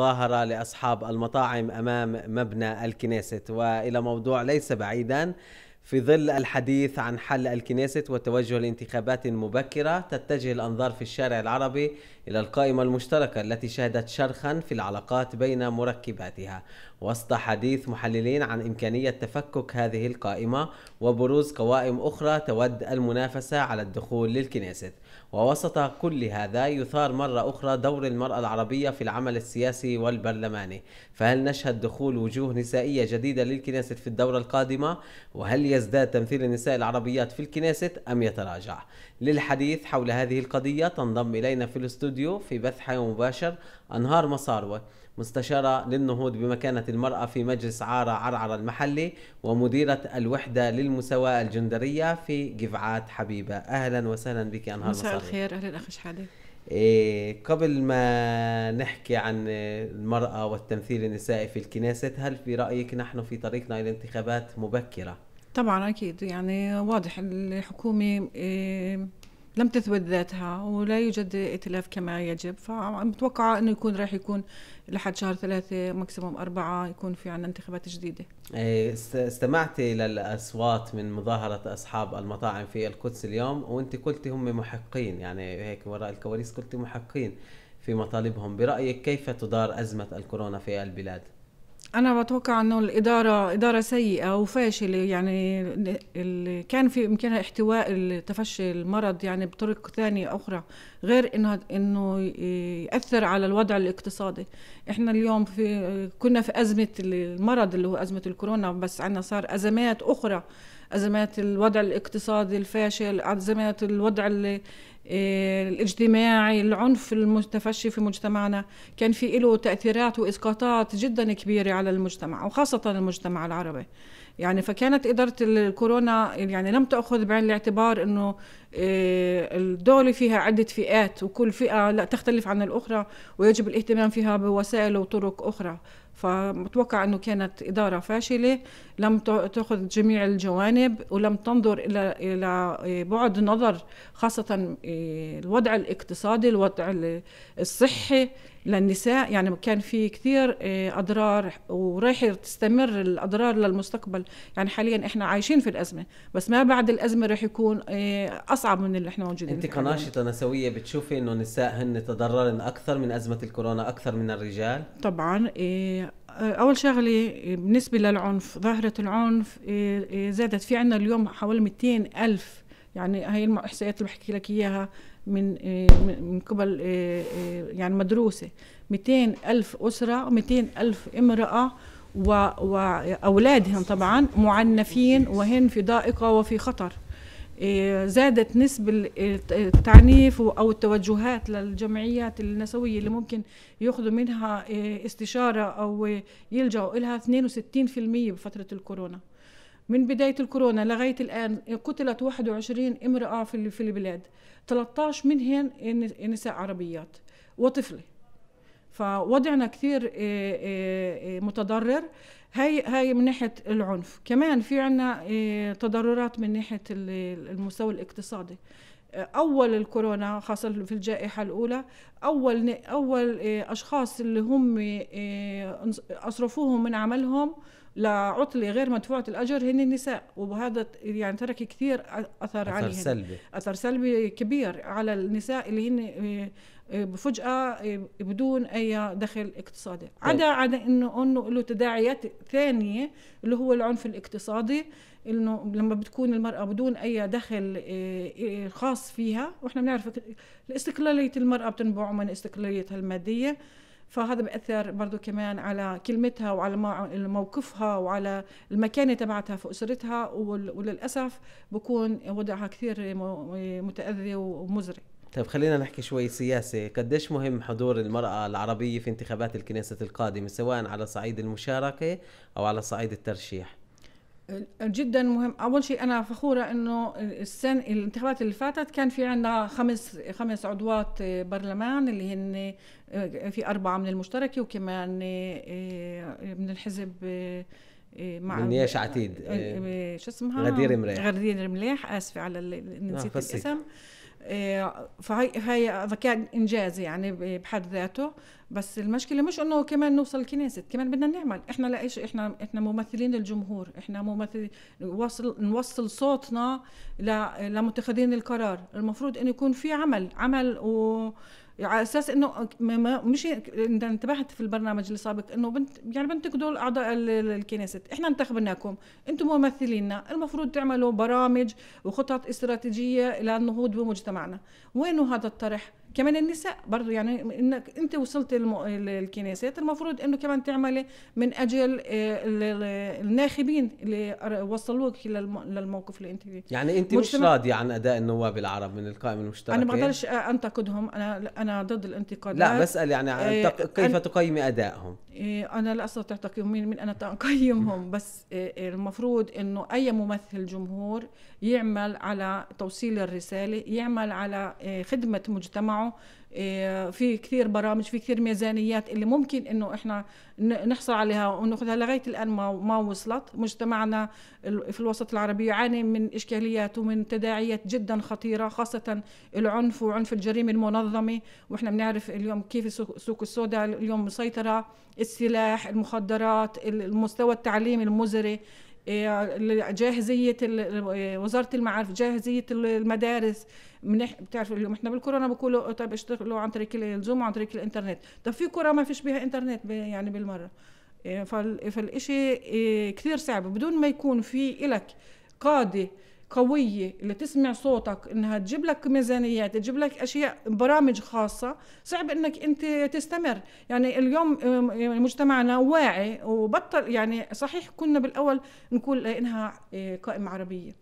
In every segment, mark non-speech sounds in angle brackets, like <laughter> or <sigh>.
مظاهرة لأصحاب المطاعم أمام مبنى الكنيسة وإلى موضوع ليس بعيدا في ظل الحديث عن حل الكنيسة والتوجه لانتخابات مبكرة تتجه الأنظار في الشارع العربي إلى القائمة المشتركة التي شهدت شرخا في العلاقات بين مركباتها وسط حديث محللين عن إمكانية تفكك هذه القائمة وبروز قوائم أخرى تود المنافسة على الدخول للكنيست ووسط كل هذا يثار مرة أخرى دور المرأة العربية في العمل السياسي والبرلماني فهل نشهد دخول وجوه نسائية جديدة للكنيست في الدورة القادمة؟ وهل يزداد تمثيل النساء العربيات في الكنيست أم يتراجع؟ للحديث حول هذه القضية تنضم إلينا في الاستوديو في بث حي مباشر أنهار مصاروة مستشارة للنهوض بمكانة المرأة في مجلس عارة عرعر المحلي ومديرة الوحدة للمساواة الجندرية في جفعات حبيبة أهلا وسهلا بك أنهار مصاروة مساء الخير أهلا أخي شحالي إيه قبل ما نحكي عن المرأة والتمثيل النسائي في الكنيسة هل في رأيك نحن في طريقنا إلى انتخابات مبكرة؟ طبعا اكيد يعني واضح الحكومه آه، لم تثبت ذاتها ولا يوجد ائتلاف كما يجب فمتوقعة أنه يكون راح يكون لحد شهر ثلاثة ماكسيموم أربعة يكون في عنا انتخابات جديدة إيه، استمعت للأصوات من مظاهرة أصحاب المطاعم في القدس اليوم وأنت قلتي هم محقين يعني هيك وراء الكواليس قلتي محقين في مطالبهم برأيك كيف تدار أزمة الكورونا في البلاد؟ انا بتوقع انه الاداره اداره سيئه وفاشله يعني اللي كان في امكانها احتواء تفشي المرض يعني بطرق ثانيه اخرى غير انه انه ياثر على الوضع الاقتصادي احنا اليوم في كنا في ازمه المرض اللي هو ازمه الكورونا بس عندنا صار ازمات اخرى ازمات الوضع الاقتصادي الفاشل ازمات الوضع الاجتماعي العنف المتفشي في مجتمعنا كان في له تأثيرات وإسقاطات جدا كبيرة على المجتمع وخاصة المجتمع العربي يعني فكانت إدارة الكورونا يعني لم تأخذ بعين الاعتبار أنه آه، الدولة فيها عدة فئات وكل فئة لا تختلف عن الأخرى ويجب الاهتمام فيها بوسائل وطرق أخرى فمتوقع أنه كانت إدارة فاشلة لم تأخذ جميع الجوانب ولم تنظر إلى إلى آه، بعد نظر خاصة آه، الوضع الاقتصادي الوضع الصحي للنساء يعني كان في كثير آه، اضرار ورايح تستمر الاضرار للمستقبل يعني حاليا احنا عايشين في الازمه بس ما بعد الازمه راح يكون آه، اصعب من اللي احنا موجودين انت كناشطه نسويه بتشوفي انه النساء هن تضررن اكثر من ازمه الكورونا اكثر من الرجال طبعا آه، اول شغله بالنسبه للعنف ظاهره العنف زادت في عندنا اليوم حوالي 200 الف يعني هي الاحصائيات اللي بحكي لك اياها من آه، من قبل آه، آه، يعني مدروسه 200 الف اسره 200 الف امراه واولادهم طبعا معنفين وهن في ضائقه وفي خطر زادت نسبة التعنيف أو التوجهات للجمعيات النسوية اللي ممكن يأخذوا منها استشارة أو يلجأوا لها 62% بفترة الكورونا من بداية الكورونا لغاية الآن قتلت 21 امرأة في في البلاد 13 منهن نساء عربيات وطفلة فوضعنا كثير آه، آه، آه، متضرر هاي هاي من ناحية العنف كمان في عنا تضررات من ناحية المستوى الاقتصادي اول الكورونا خاصه في الجائحه الاولى اول اول اشخاص اللي هم اصرفوهم من عملهم لعطله غير مدفوعه الاجر هن النساء وهذا يعني ترك كثير اثر, أثر عليهم اثر سلبي اثر سلبي كبير على النساء اللي هن آه، آه، فجأة آه، بدون أي دخل اقتصادي طيب. عدا عدا إنه إنه له تداعيات ثانية اللي هو العنف الاقتصادي إنه لما بتكون المرأة بدون أي دخل خاص فيها وإحنا بنعرف استقلالية المرأة بتنبع من استقلاليتها المادية فهذا بأثر برضو كمان على كلمتها وعلى موقفها وعلى المكانة تبعتها في أسرتها وللأسف بكون وضعها كثير متأذي ومزري طيب خلينا نحكي شوي سياسة قديش مهم حضور المرأة العربية في انتخابات الكنيسة القادمة سواء على صعيد المشاركة أو على صعيد الترشيح جدا مهم اول شيء انا فخوره انه السن الانتخابات اللي فاتت كان في عندنا خمس خمس عضوات آه، برلمان اللي هن آه، في اربعه من المشتركه وكمان آه، من الحزب مع من عتيد شو اسمها غدير مليح غدير مليح اسفه على اللي نسيت الاسم إيه، فهي هي كان انجاز يعني بحد ذاته بس المشكله مش انه كمان نوصل الكنيسة كمان بدنا نعمل احنا لا إيش احنا احنا ممثلين الجمهور احنا ممثل نوصل نوصل صوتنا لمتخذين القرار المفروض انه يكون في عمل عمل و على اساس انه مش انتبهت في البرنامج السابق انه بنت يعني بنتقدوا اعضاء الكنيسة احنا انتخبناكم انتم ممثلينا المفروض تعملوا برامج وخطط استراتيجيه للنهوض بمجتمعنا وينه هذا الطرح كمان النساء برضو يعني انك انت وصلت للكنيسات المفروض انه كمان تعملي من اجل آه، الناخبين اللي وصلوك للموقف اللي انت فيه يعني انت مش راضيه عن اداء النواب العرب من القائمه المشتركه انا ما إيه؟ بقدرش انتقدهم انا انا ضد الانتقاد لا بسال يعني آه، كيف تقيمي ادائهم إيه، انا لا استطيع تقييم مين, مين انا اقيمهم بس آه، المفروض انه اي ممثل جمهور يعمل على توصيل الرساله يعمل على خدمه مجتمعه معه إيه، في كثير برامج في كثير ميزانيات اللي ممكن انه احنا نحصل عليها وناخذها لغايه الان ما ما وصلت مجتمعنا في الوسط العربي يعاني من اشكاليات ومن تداعيات جدا خطيره خاصه العنف وعنف الجريمه المنظمه واحنا بنعرف اليوم كيف السوق السوداء اليوم مسيطره السلاح المخدرات المستوى التعليمي المزري جاهزيه وزاره المعارف جاهزيه المدارس من بتعرفوا اليوم احنا بالكورونا بقولوا طيب اشتغلوا عن طريق الزوم وعن طريق الانترنت طب في كره ما فيش بها انترنت يعني بالمره إيه، فالشيء إيه، كثير صعب بدون ما يكون في لك قاضي قويه اللي تسمع صوتك انها تجيب لك ميزانيات تجيب لك اشياء برامج خاصه صعب انك انت تستمر يعني اليوم مجتمعنا واعي وبطل يعني صحيح كنا بالاول نقول انها آه، قائمه عربيه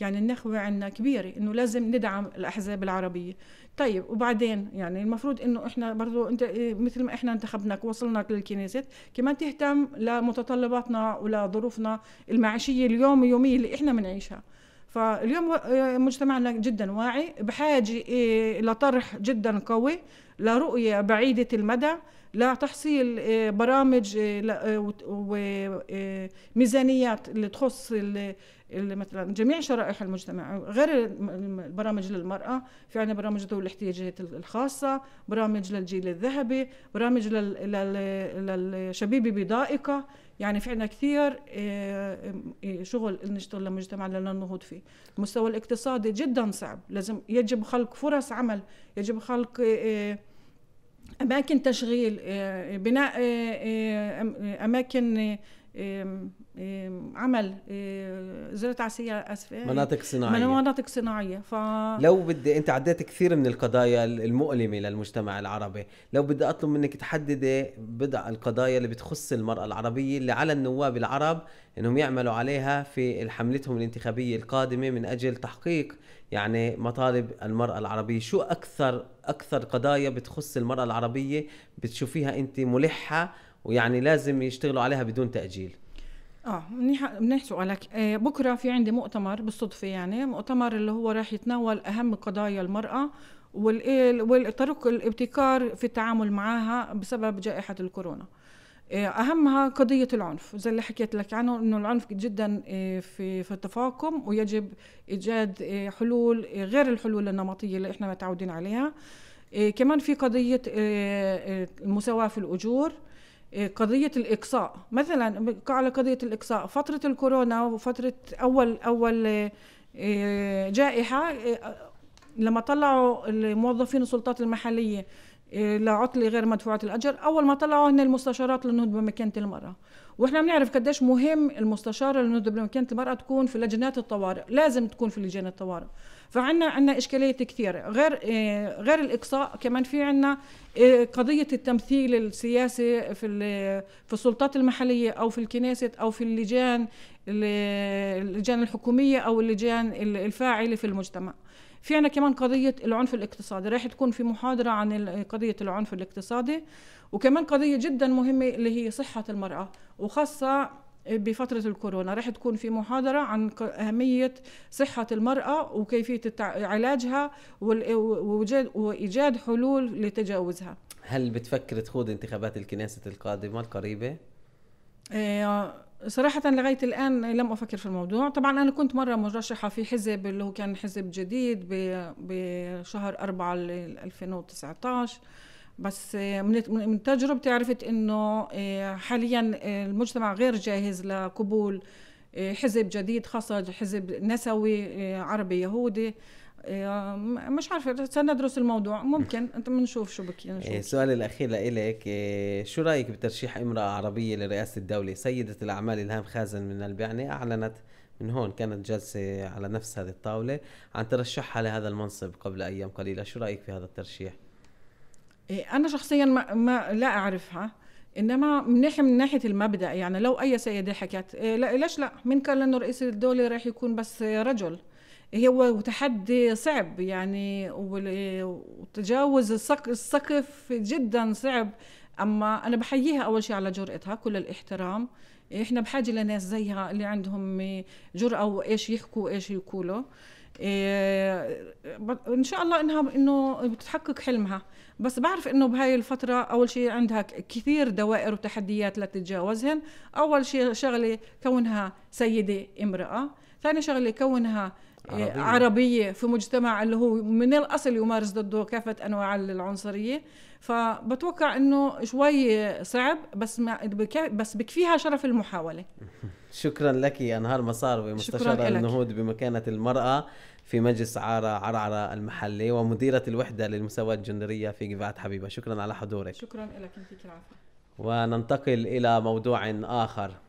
يعني النخوة عندنا كبيرة إنه لازم ندعم الأحزاب العربية طيب وبعدين يعني المفروض إنه إحنا برضو أنت آه، مثل ما إحنا انتخبناك ووصلناك للكنيسة كمان تهتم لمتطلباتنا ولظروفنا المعيشية اليوم يومية اللي إحنا بنعيشها فاليوم آه، مجتمعنا جدا واعي بحاجة إيه، لطرح جدا قوي لرؤية بعيدة المدى لتحصيل إيه، برامج إيه، آه، وميزانيات اللي تخص مثلا جميع شرائح المجتمع غير البرامج للمرأة في عنا برامج ذوي الاحتياجات الخاصة برامج للجيل الذهبي برامج للشبيبة بضائقة يعني في عنا كثير آه، آه، آه، شغل نشتغل لمجتمعنا للنهوض فيه المستوى الاقتصادي جدا صعب لازم يجب خلق فرص عمل يجب خلق اماكن تشغيل بناء اماكن عمل آه، زراعه عسية اسفه آه، مناطق صناعيه من مناطق صناعيه ف لو بدي انت عديت كثير من القضايا المؤلمه للمجتمع العربي لو بدي اطلب منك تحددي بضع القضايا اللي بتخص المراه العربيه اللي على النواب العرب انهم يعملوا عليها في حملتهم الانتخابيه القادمه من اجل تحقيق يعني مطالب المراه العربيه شو اكثر اكثر قضايا بتخص المراه العربيه بتشوفيها انت ملحه ويعني لازم يشتغلوا عليها بدون تاجيل اه منيح منيح سؤالك آه بكره في عندي مؤتمر بالصدفه يعني مؤتمر اللي هو راح يتناول اهم قضايا المراه والطرق الابتكار في التعامل معها بسبب جائحه الكورونا آه، اهمها قضيه العنف زي اللي حكيت لك عنه انه العنف جدا آه، في في التفاقم ويجب ايجاد آه، حلول غير الحلول النمطيه اللي احنا متعودين عليها كمان في قضيه المساواه في الاجور إيه، قضية الإقصاء مثلا على قضية الإقصاء فترة الكورونا وفترة أول أول إيه، جائحة إيه، لما طلعوا الموظفين السلطات المحلية لعطلة غير مدفوعة الأجر أول ما طلعوا هن المستشارات للنهضة بمكانة المرأة وإحنا بنعرف قديش مهم المستشارة للنهضة بمكانة المرأة تكون في لجنات الطوارئ لازم تكون في لجان الطوارئ فعنا عنا إشكالية كثير غير آه، غير الاقصاء كمان في عنا آه، قضيه التمثيل السياسي في في السلطات المحليه او في الكنيسة او في اللجان اللجان الحكوميه او اللجان الفاعله في المجتمع في عنا كمان قضية العنف الاقتصادي راح تكون في محاضرة عن قضية العنف الاقتصادي وكمان قضية جدا مهمة اللي هي صحة المرأة وخاصة بفترة الكورونا راح تكون في محاضرة عن أهمية صحة المرأة وكيفية علاجها وإيجاد حلول لتجاوزها هل بتفكر تخوض انتخابات الكنيسة القادمة القريبة؟ آه، صراحة لغاية الآن لم أفكر في الموضوع طبعا أنا كنت مرة مرشحة في حزب اللي هو كان حزب جديد بشهر أربعة 2019 بس آه، من تجربتي عرفت انه آه، حاليا آه، المجتمع غير جاهز لقبول حزب جديد خاصة حزب نسوي عربي يهودي مش عارفة سندرس الموضوع ممكن <laughs> انت بنشوف شو بكي إيه، السؤال الاخير لإلك شو رايك بترشيح امرأة عربية لرئاسة الدولة سيدة الاعمال الهام خازن من البعنة اعلنت من هون كانت جلسة على نفس هذه الطاولة عن ترشحها لهذا المنصب قبل ايام قليلة شو رايك في هذا الترشيح إيه، انا شخصيا ما, ما لا اعرفها انما من ناحيه من ناحيه المبدا يعني لو اي سيده حكت إيه، لا ليش لا من قال انه رئيس الدوله راح يكون بس رجل هو تحدي صعب يعني وتجاوز السقف جدا صعب اما انا بحييها اول شيء على جرأتها كل الاحترام إيه، احنا بحاجه لناس زيها اللي عندهم جرأه وايش يحكوا وايش يقولوا إيه، ان شاء الله انها انه بتحقق حلمها بس بعرف انه بهاي الفتره اول شيء عندها كثير دوائر وتحديات لتتجاوزهن اول شيء شغله كونها سيده امراه ثاني شغله كونها عربية. عربية في مجتمع اللي هو من الأصل يمارس ضده كافة أنواع العنصرية فبتوقع أنه شوي صعب بس ما بس بكفيها شرف المحاولة <laughs> شكرا لك أنهار مسار مستشارة النهوض بمكانة المرأة في مجلس عارة عرعرة المحلي ومديرة الوحدة للمساواة الجندرية في جبعة حبيبة شكرا على حضورك شكرا لك يعطيك العافية وننتقل إلى موضوع آخر